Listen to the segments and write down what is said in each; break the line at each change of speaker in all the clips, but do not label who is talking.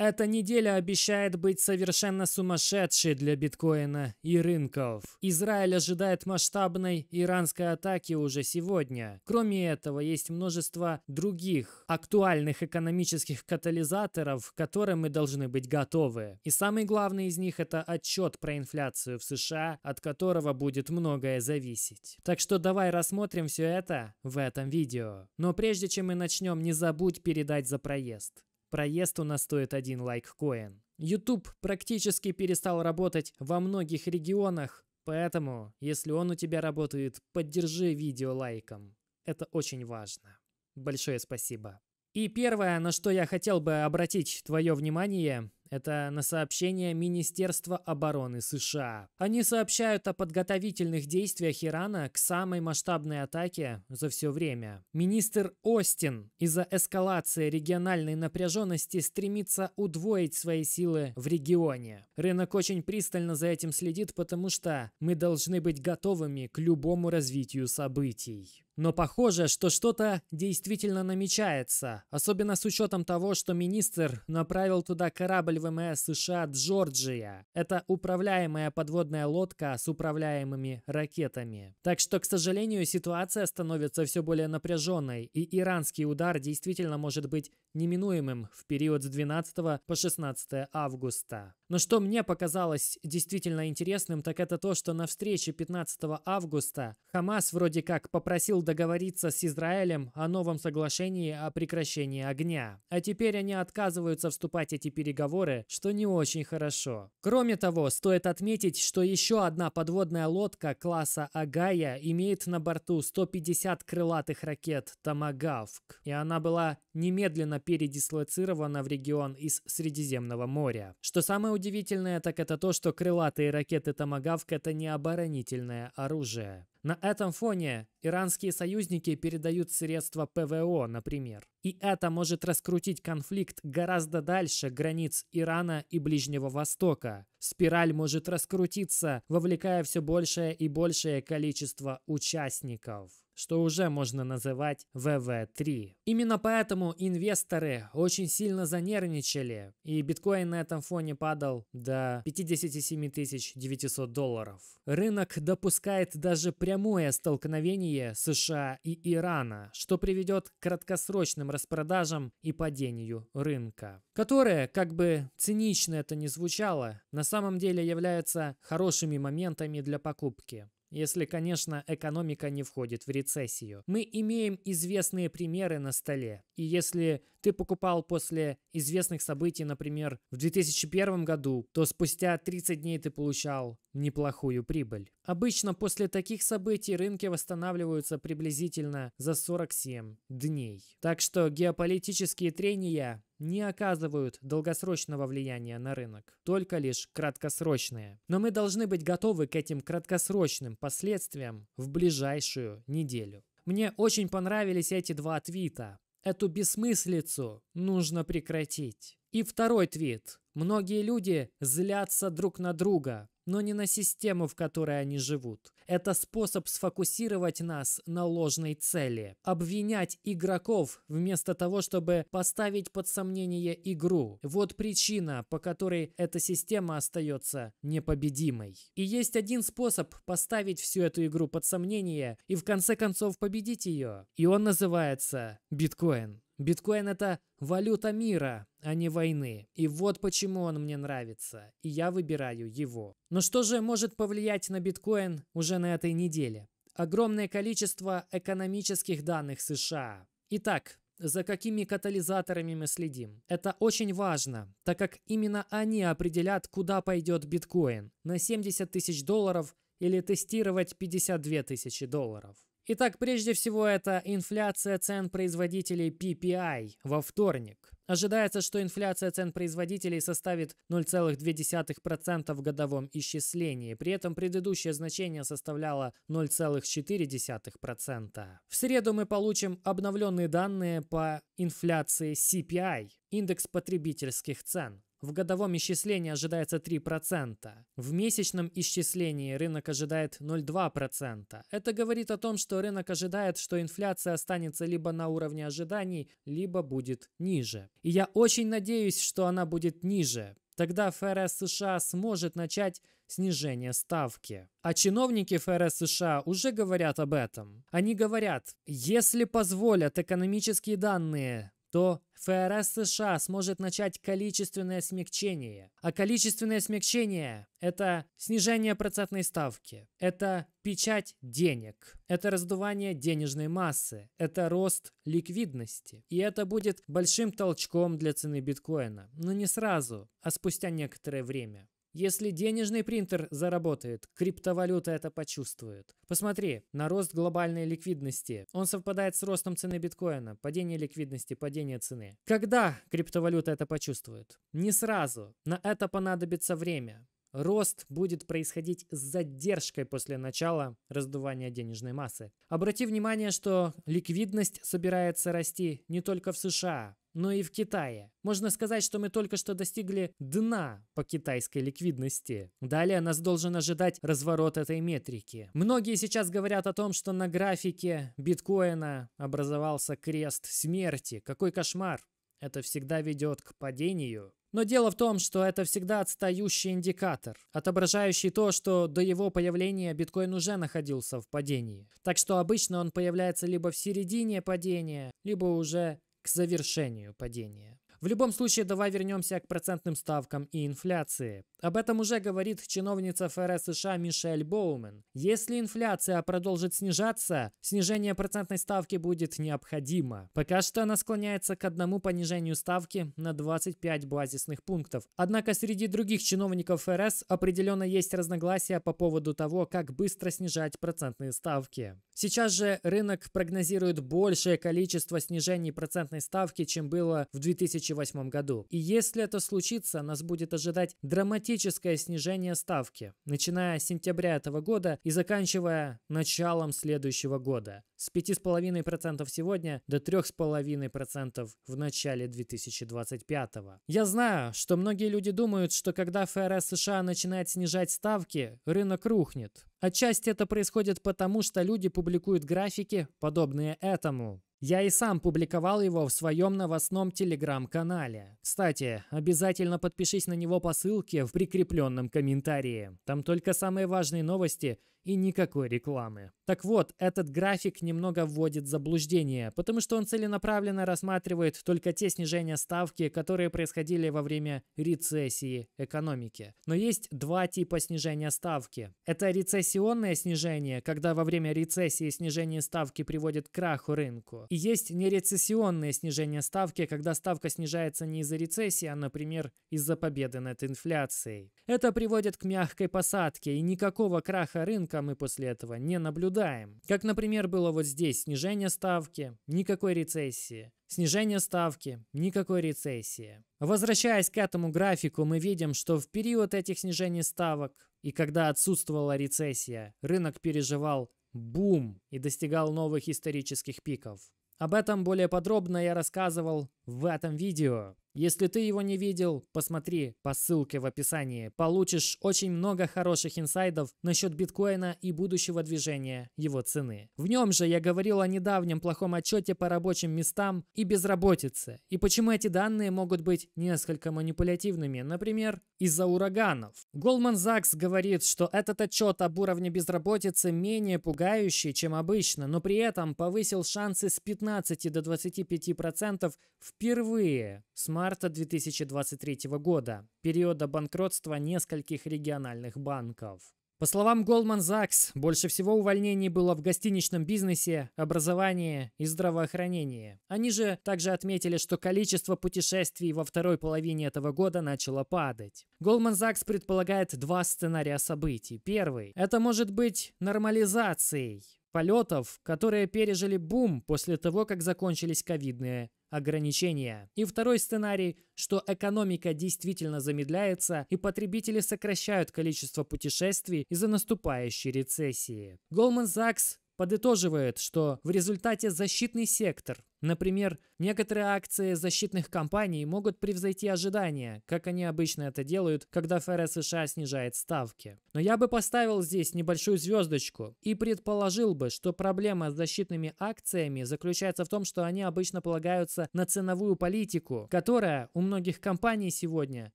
Эта неделя обещает быть совершенно сумасшедшей для биткоина и рынков. Израиль ожидает масштабной иранской атаки уже сегодня. Кроме этого, есть множество других актуальных экономических катализаторов, к которым мы должны быть готовы. И самый главный из них – это отчет про инфляцию в США, от которого будет многое зависеть. Так что давай рассмотрим все это в этом видео. Но прежде чем мы начнем, не забудь передать за проезд. Проезд у нас стоит один лайк-коин. YouTube практически перестал работать во многих регионах, поэтому, если он у тебя работает, поддержи видео лайком. Это очень важно. Большое спасибо. И первое, на что я хотел бы обратить твое внимание, это на сообщение Министерства обороны США. Они сообщают о подготовительных действиях Ирана к самой масштабной атаке за все время. Министр Остин из-за эскалации региональной напряженности стремится удвоить свои силы в регионе. Рынок очень пристально за этим следит, потому что мы должны быть готовыми к любому развитию событий. Но похоже, что что-то действительно намечается, особенно с учетом того, что министр направил туда корабль корабль ВМС США «Джорджия». Это управляемая подводная лодка с управляемыми ракетами. Так что, к сожалению, ситуация становится все более напряженной, и иранский удар действительно может быть неминуемым в период с 12 по 16 августа. Но что мне показалось действительно интересным, так это то, что на встрече 15 августа Хамас вроде как попросил договориться с Израилем о новом соглашении о прекращении огня. А теперь они отказываются вступать в эти переговоры, что не очень хорошо. Кроме того, стоит отметить, что еще одна подводная лодка класса Агая имеет на борту 150 крылатых ракет Тамагавк, и она была немедленно передислоцирована в регион из Средиземного моря. Что самое удивительное, так это то, что крылатые ракеты тамагавк это не оборонительное оружие. На этом фоне иранские союзники передают средства ПВО, например. И это может раскрутить конфликт гораздо дальше границ Ирана и Ближнего Востока. Спираль может раскрутиться, вовлекая все большее и большее количество участников что уже можно называть VV3. Именно поэтому инвесторы очень сильно занервничали, и биткоин на этом фоне падал до 57 900 долларов. Рынок допускает даже прямое столкновение США и Ирана, что приведет к краткосрочным распродажам и падению рынка, которое, как бы цинично это ни звучало, на самом деле является хорошими моментами для покупки. Если, конечно, экономика не входит в рецессию. Мы имеем известные примеры на столе. И если ты покупал после известных событий, например, в 2001 году, то спустя 30 дней ты получал неплохую прибыль. Обычно после таких событий рынки восстанавливаются приблизительно за 47 дней. Так что геополитические трения не оказывают долгосрочного влияния на рынок, только лишь краткосрочные. Но мы должны быть готовы к этим краткосрочным последствиям в ближайшую неделю. Мне очень понравились эти два твита. Эту бессмыслицу нужно прекратить. И второй твит. Многие люди злятся друг на друга, но не на систему, в которой они живут. Это способ сфокусировать нас на ложной цели, обвинять игроков вместо того, чтобы поставить под сомнение игру. Вот причина, по которой эта система остается непобедимой. И есть один способ поставить всю эту игру под сомнение и в конце концов победить ее. И он называется биткоин. Биткоин – это валюта мира, а не войны. И вот почему он мне нравится. И я выбираю его. Но что же может повлиять на биткоин уже на этой неделе? Огромное количество экономических данных США. Итак, за какими катализаторами мы следим. Это очень важно, так как именно они определят, куда пойдет биткоин – на 70 тысяч долларов или тестировать 52 тысячи долларов. Итак, прежде всего это инфляция цен производителей PPI во вторник. Ожидается, что инфляция цен производителей составит 0,2% в годовом исчислении, при этом предыдущее значение составляло 0,4%. В среду мы получим обновленные данные по инфляции CPI, индекс потребительских цен. В годовом исчислении ожидается 3%. В месячном исчислении рынок ожидает 0,2%. Это говорит о том, что рынок ожидает, что инфляция останется либо на уровне ожиданий, либо будет ниже. И я очень надеюсь, что она будет ниже. Тогда ФРС США сможет начать снижение ставки. А чиновники ФРС США уже говорят об этом. Они говорят, если позволят экономические данные, то ФРС США сможет начать количественное смягчение. А количественное смягчение – это снижение процентной ставки, это печать денег, это раздувание денежной массы, это рост ликвидности. И это будет большим толчком для цены биткоина. Но не сразу, а спустя некоторое время. Если денежный принтер заработает, криптовалюта это почувствует. Посмотри на рост глобальной ликвидности. Он совпадает с ростом цены биткоина, падение ликвидности, падение цены. Когда криптовалюта это почувствует? Не сразу. На это понадобится время. Рост будет происходить с задержкой после начала раздувания денежной массы. Обрати внимание, что ликвидность собирается расти не только в США, но и в Китае. Можно сказать, что мы только что достигли дна по китайской ликвидности. Далее нас должен ожидать разворот этой метрики. Многие сейчас говорят о том, что на графике биткоина образовался крест смерти. Какой кошмар! Это всегда ведет к падению. Но дело в том, что это всегда отстающий индикатор, отображающий то, что до его появления биткоин уже находился в падении. Так что обычно он появляется либо в середине падения, либо уже к завершению падения. В любом случае, давай вернемся к процентным ставкам и инфляции. Об этом уже говорит чиновница ФРС США Мишель Боумен. Если инфляция продолжит снижаться, снижение процентной ставки будет необходимо. Пока что она склоняется к одному понижению ставки на 25 базисных пунктов. Однако среди других чиновников ФРС определенно есть разногласия по поводу того, как быстро снижать процентные ставки. Сейчас же рынок прогнозирует большее количество снижений процентной ставки, чем было в 2008 году. И если это случится, нас будет ожидать драматичный автоматическое снижение ставки, начиная с сентября этого года и заканчивая началом следующего года с 5,5% сегодня до 3,5% в начале 2025. Я знаю, что многие люди думают, что когда ФРС США начинает снижать ставки, рынок рухнет. Отчасти это происходит потому, что люди публикуют графики, подобные этому. Я и сам публиковал его в своем новостном телеграм-канале. Кстати, обязательно подпишись на него по ссылке в прикрепленном комментарии. Там только самые важные новости и никакой рекламы. Так вот, этот график немного вводит в заблуждение, потому что он целенаправленно рассматривает только те снижения ставки, которые происходили во время рецессии экономики. Но есть два типа снижения ставки. Это рецессионное снижение, когда во время рецессии снижение ставки приводит к краху рынку. И есть нерецессионное снижение ставки, когда ставка снижается не из-за рецессии, а, например, из-за победы над инфляцией. Это приводит к мягкой посадке и никакого краха рынка роста мы после этого не наблюдаем. Как, например, было вот здесь снижение ставки, никакой рецессии. Снижение ставки, никакой рецессии. Возвращаясь к этому графику, мы видим, что в период этих снижений ставок и когда отсутствовала рецессия, рынок переживал бум и достигал новых исторических пиков. Об этом более подробно я рассказывал в этом видео. Если ты его не видел, посмотри по ссылке в описании. Получишь очень много хороших инсайдов насчет биткоина и будущего движения его цены. В нем же я говорил о недавнем плохом отчете по рабочим местам и безработице. И почему эти данные могут быть несколько манипулятивными, например, из-за ураганов. Goldman Sachs говорит, что этот отчет об уровне безработицы менее пугающий, чем обычно, но при этом повысил шансы с 15 до 25% в впервые с марта 2023 года, периода банкротства нескольких региональных банков. По словам Goldman Sachs, больше всего увольнений было в гостиничном бизнесе, образовании и здравоохранении. Они же также отметили, что количество путешествий во второй половине этого года начало падать. Goldman Sachs предполагает два сценария событий. Первый – это может быть нормализацией полетов, которые пережили бум после того, как закончились ковидные ограничения. И второй сценарий, что экономика действительно замедляется и потребители сокращают количество путешествий из-за наступающей рецессии. Goldman Sachs подытоживает, что в результате защитный сектор Например, некоторые акции защитных компаний могут превзойти ожидания, как они обычно это делают, когда ФРС США снижает ставки. Но я бы поставил здесь небольшую звездочку и предположил бы, что проблема с защитными акциями заключается в том, что они обычно полагаются на ценовую политику, которая у многих компаний сегодня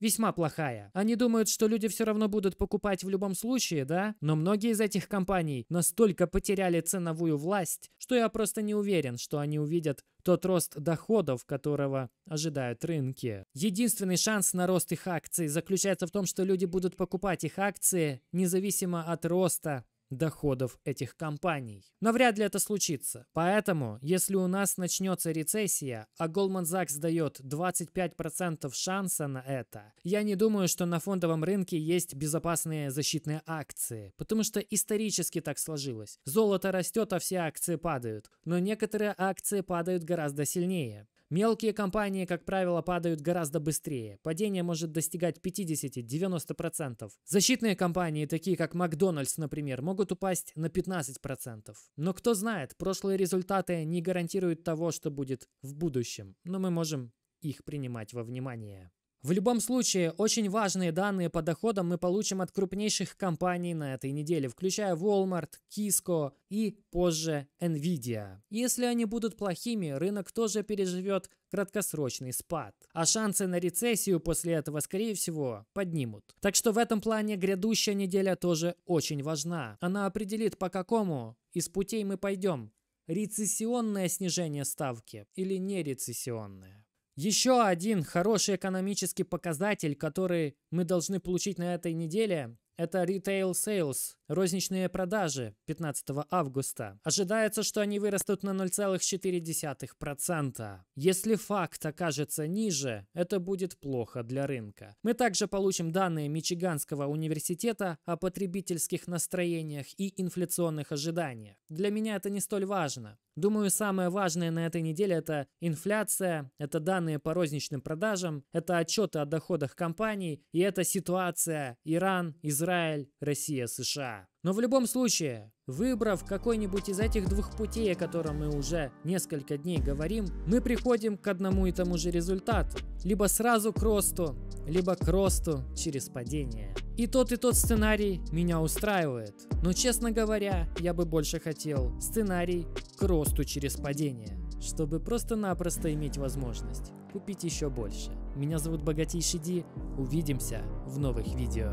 весьма плохая. Они думают, что люди все равно будут покупать в любом случае, да? Но многие из этих компаний настолько потеряли ценовую власть, что я просто не уверен, что они увидят тот рост доходов, которого ожидают рынки. Единственный шанс на рост их акций заключается в том, что люди будут покупать их акции независимо от роста доходов этих компаний. Но вряд ли это случится. Поэтому, если у нас начнется рецессия, а Goldman Sachs дает 25% шанса на это, я не думаю, что на фондовом рынке есть безопасные защитные акции, потому что исторически так сложилось. Золото растет, а все акции падают. Но некоторые акции падают гораздо сильнее. Мелкие компании, как правило, падают гораздо быстрее. Падение может достигать 50-90%. Защитные компании, такие как Макдональдс, например, могут упасть на 15%. Но кто знает, прошлые результаты не гарантируют того, что будет в будущем. Но мы можем их принимать во внимание. В любом случае, очень важные данные по доходам мы получим от крупнейших компаний на этой неделе, включая Walmart, Kisco и позже Nvidia. Если они будут плохими, рынок тоже переживет краткосрочный спад. А шансы на рецессию после этого, скорее всего, поднимут. Так что в этом плане грядущая неделя тоже очень важна. Она определит, по какому из путей мы пойдем. Рецессионное снижение ставки или нерецессионное. Еще один хороший экономический показатель, который мы должны получить на этой неделе, это Retail Sales Розничные продажи 15 августа. Ожидается, что они вырастут на 0,4%. Если факт окажется ниже, это будет плохо для рынка. Мы также получим данные Мичиганского университета о потребительских настроениях и инфляционных ожиданиях. Для меня это не столь важно. Думаю, самое важное на этой неделе это инфляция, это данные по розничным продажам, это отчеты о доходах компаний и это ситуация Иран, Израиль, Россия, США. Но в любом случае, выбрав какой-нибудь из этих двух путей, о котором мы уже несколько дней говорим, мы приходим к одному и тому же результату. Либо сразу к росту, либо к росту через падение. И тот и тот сценарий меня устраивает. Но честно говоря, я бы больше хотел сценарий к росту через падение чтобы просто-напросто иметь возможность купить еще больше. Меня зовут Богатейший Ди, увидимся в новых видео.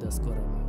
До скорого.